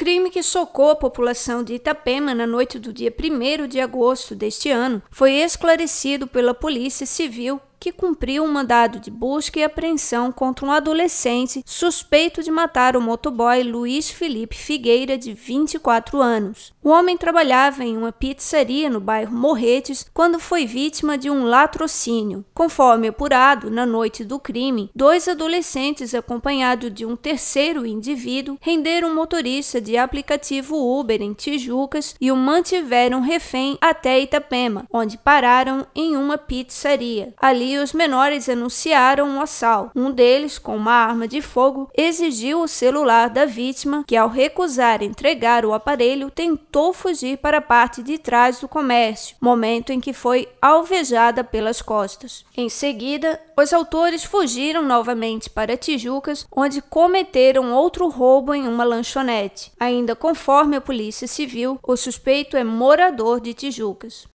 crime que socou a população de Itapema na noite do dia 1 de agosto deste ano foi esclarecido pela Polícia Civil que cumpriu um mandado de busca e apreensão contra um adolescente suspeito de matar o motoboy Luiz Felipe Figueira, de 24 anos. O homem trabalhava em uma pizzaria no bairro Morretes quando foi vítima de um latrocínio. Conforme apurado, na noite do crime, dois adolescentes, acompanhados de um terceiro indivíduo, renderam um motorista de aplicativo Uber em Tijucas e o mantiveram refém até Itapema, onde pararam em uma pizzaria. Ali e os menores anunciaram um assalto. Um deles, com uma arma de fogo, exigiu o celular da vítima, que ao recusar entregar o aparelho, tentou fugir para a parte de trás do comércio, momento em que foi alvejada pelas costas. Em seguida, os autores fugiram novamente para Tijucas, onde cometeram outro roubo em uma lanchonete. Ainda conforme a Polícia Civil, o suspeito é morador de Tijucas.